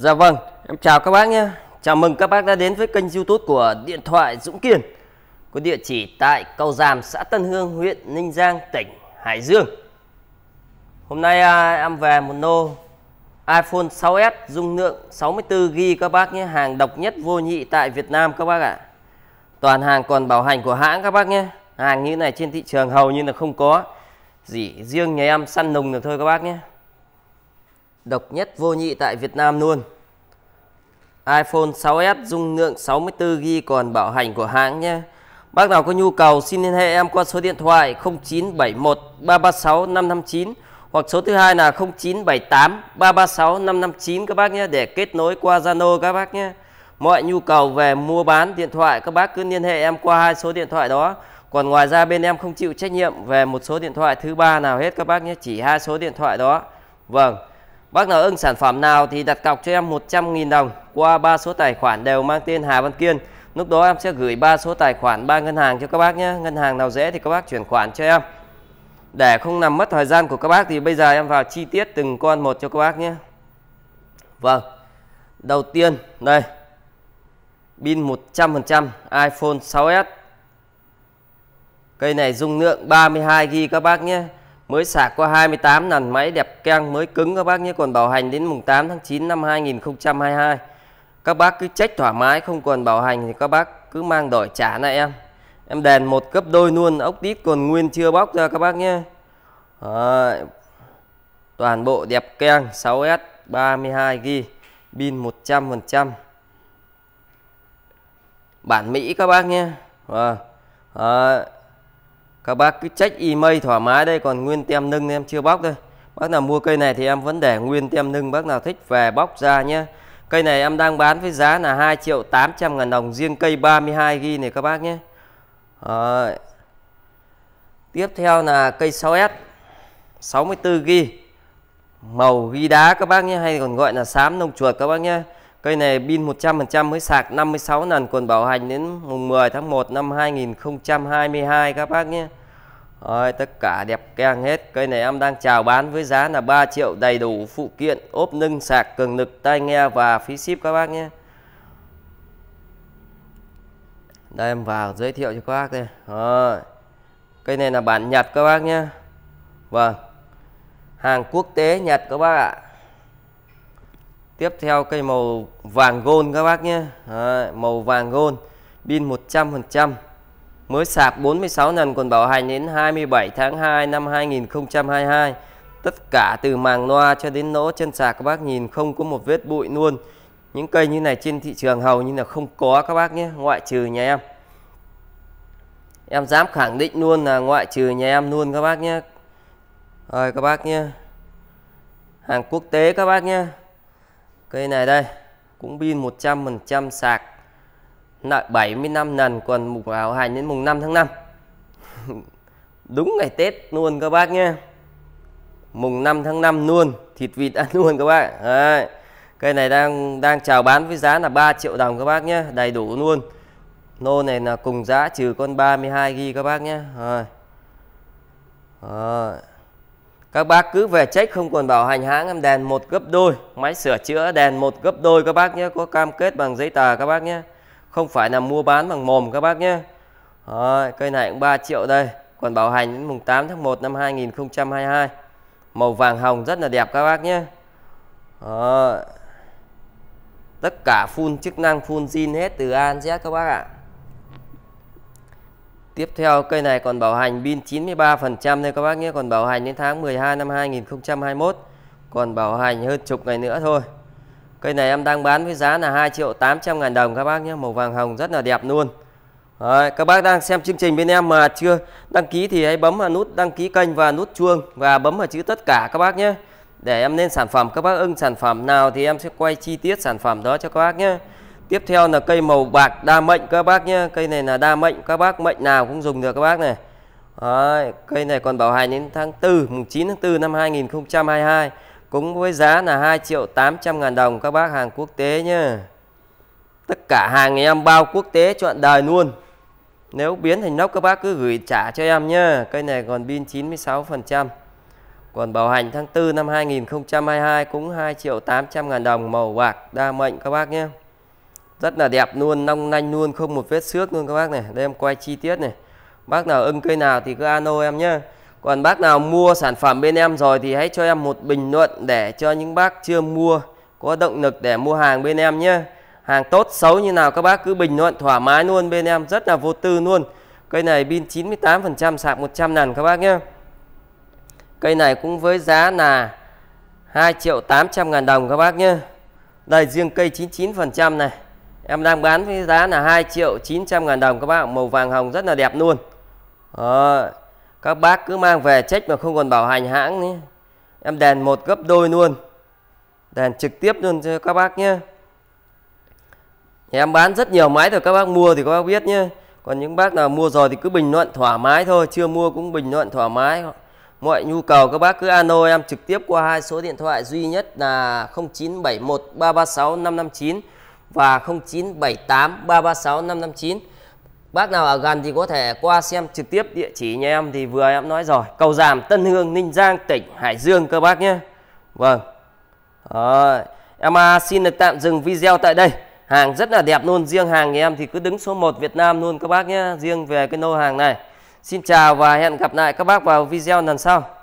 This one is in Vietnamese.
Dạ vâng, em chào các bác nhé. Chào mừng các bác đã đến với kênh youtube của Điện thoại Dũng Kiên Có địa chỉ tại cầu Giàm, xã Tân Hương, huyện Ninh Giang, tỉnh Hải Dương Hôm nay à, em về một nô iPhone 6s dung lượng 64GB các bác nhé Hàng độc nhất vô nhị tại Việt Nam các bác ạ Toàn hàng còn bảo hành của hãng các bác nhé Hàng như này trên thị trường hầu như là không có Chỉ riêng nhà em săn nùng được thôi các bác nhé độc nhất vô nhị tại Việt Nam luôn. iPhone 6s dung lượng 64GB còn bảo hành của hãng nhé. Bác nào có nhu cầu xin liên hệ em qua số điện thoại 0971 336 559 hoặc số thứ hai là 0978 336 559 các bác nhé để kết nối qua Zalo các bác nhé. Mọi nhu cầu về mua bán điện thoại các bác cứ liên hệ em qua hai số điện thoại đó. Còn ngoài ra bên em không chịu trách nhiệm về một số điện thoại thứ ba nào hết các bác nhé, chỉ hai số điện thoại đó. Vâng. Bác nào ưng sản phẩm nào thì đặt cọc cho em 100.000 đồng qua ba số tài khoản đều mang tên Hà Văn Kiên. Lúc đó em sẽ gửi ba số tài khoản ba ngân hàng cho các bác nhé. Ngân hàng nào dễ thì các bác chuyển khoản cho em. Để không làm mất thời gian của các bác thì bây giờ em vào chi tiết từng con một cho các bác nhé. Vâng. Đầu tiên đây. Pin 100% iPhone 6s. Cây này dung lượng 32 g các bác nhé mới sạc qua 28 nàn máy đẹp keng mới cứng các bác nhé còn bảo hành đến mùng 8 tháng 9 năm 2022 các bác cứ trách thoải mái không còn bảo hành thì các bác cứ mang đổi trả nè em em đèn một cấp đôi luôn ốc đít còn nguyên chưa bóc ra các bác nhé Đấy. toàn bộ đẹp keng 6S 32G pin 100% bản Mỹ các bác nhé à. À các bác cứ check email thoải mái đây còn nguyên tem nâng em chưa bóc đây bác nào mua cây này thì em vẫn để nguyên tem nâng bác nào thích về bóc ra nhé cây này em đang bán với giá là 2 triệu 800 ngàn đồng riêng cây 32 ghi này các bác nhé Rồi. tiếp theo là cây 6S 64 ghi màu ghi đá các bác nhé hay còn gọi là xám nông chuột các bác nhé Cây này pin 100% mới sạc 56 lần còn bảo hành đến mùng 10 tháng 1 năm 2022 các bác nhé. Rồi, tất cả đẹp keng hết. Cây này em đang chào bán với giá là 3 triệu đầy đủ phụ kiện, ốp nâng, sạc, cường lực, tai nghe và phí ship các bác nhé. Đây em vào giới thiệu cho các bác đây. Rồi. Cây này là bản Nhật các bác nhé. Vâng. Hàng quốc tế Nhật các bác ạ. Tiếp theo cây màu vàng gold các bác nhé. Đấy, màu vàng gold, pin 100% mới sạc 46 lần còn bảo hành đến 27 tháng 2 năm 2022 tất cả từ màng loa cho đến nỗ chân sạc các bác nhìn không có một vết bụi luôn những cây như này trên thị trường hầu như là không có các bác nhé ngoại trừ nhà em em dám khẳng định luôn là ngoại trừ nhà em luôn các bác nhé rồi các bác nhé hàng quốc tế các bác nhé cây này đây cũng pin 100% sạc nợ 75 lần còn mục hảo hành đến mùng 5 tháng 5 đúng ngày Tết luôn các bác nhé mùng 5 tháng 5 luôn thịt vịt ăn luôn các bạn Đấy. cây này đang đang chào bán với giá là 3 triệu đồng các bác nhé đầy đủ luôn nô này là cùng giá trừ con 32 ghi các bác nhé Rồi. Rồi. các bác cứ về check không còn bảo hành hãng em đèn một gấp đôi máy sửa chữa đèn một gấp đôi các bác nhé có cam kết bằng giấy tờ các bác nhé không phải là mua bán bằng mồm các bác nhé Đấy, cây này cũng 3 triệu đây còn bảo hành đến mùng 8 tháng 1 năm 2022 màu vàng hồng rất là đẹp các bác nhé Đấy. tất cả full chức năng full zin hết từ A Z các bác ạ Tiếp theo cây này còn bảo hành pin 93% đây các bác nhé Còn bảo hành đến tháng 12 năm 2021 Còn bảo hành hơn chục ngày nữa thôi Cây này em đang bán với giá là 2 triệu 800 ngàn đồng các bác nhé. Màu vàng hồng rất là đẹp luôn. Đấy, các bác đang xem chương trình bên em mà chưa đăng ký thì hãy bấm vào nút đăng ký kênh và nút chuông và bấm vào chữ tất cả các bác nhé. Để em lên sản phẩm các bác ưng sản phẩm nào thì em sẽ quay chi tiết sản phẩm đó cho các bác nhé. Tiếp theo là cây màu bạc đa mệnh các bác nhé. Cây này là đa mệnh các bác mệnh nào cũng dùng được các bác này. Đấy, cây này còn bảo hành đến tháng 4, mùng 9 tháng 4 năm 2022 cũng với giá là 2 triệu 800 ngàn đồng các bác hàng quốc tế nhé tất cả hàng em bao quốc tế chọn đời luôn nếu biến thành nóc các bác cứ gửi trả cho em nhé cây này còn pin 96 phần trăm còn bảo hành tháng 4 năm 2022 cũng 2 triệu 800 ngàn đồng màu bạc đa mệnh các bác nhé rất là đẹp luôn long lanh luôn không một vết xước luôn các bác này đây em quay chi tiết này bác nào ưng cây nào thì cứ ano em nhé còn bác nào mua sản phẩm bên em rồi thì hãy cho em một bình luận để cho những bác chưa mua có động lực để mua hàng bên em nhé hàng tốt xấu như nào các bác cứ bình luận thoải mái luôn bên em rất là vô tư luôn cây này pin 98% sạc 100 ngàn các bác nhé cây này cũng với giá là 2 triệu 800 ngàn đồng các bác nhé đây riêng cây 99% này em đang bán với giá là 2 triệu 900 ngàn đồng các bác màu vàng hồng rất là đẹp luôn Rồi các bác cứ mang về trách mà không còn bảo hành hãng nhé em đèn một gấp đôi luôn đèn trực tiếp luôn cho các bác nhé em bán rất nhiều máy rồi các bác mua thì các bác biết nhé còn những bác nào mua rồi thì cứ bình luận thoải mái thôi chưa mua cũng bình luận thoải mái mọi nhu cầu các bác cứ ano em trực tiếp qua hai số điện thoại duy nhất là 0971 336 559 và 0978 336 559 Bác nào ở gần thì có thể qua xem trực tiếp địa chỉ nhà em thì vừa em nói rồi. Cầu Giàm, Tân Hương, Ninh Giang, tỉnh Hải Dương các bác nhé. Vâng. Rồi. Em à, xin được tạm dừng video tại đây. Hàng rất là đẹp luôn. Riêng hàng nhà em thì cứ đứng số 1 Việt Nam luôn các bác nhé. Riêng về cái nô hàng này. Xin chào và hẹn gặp lại các bác vào video lần sau.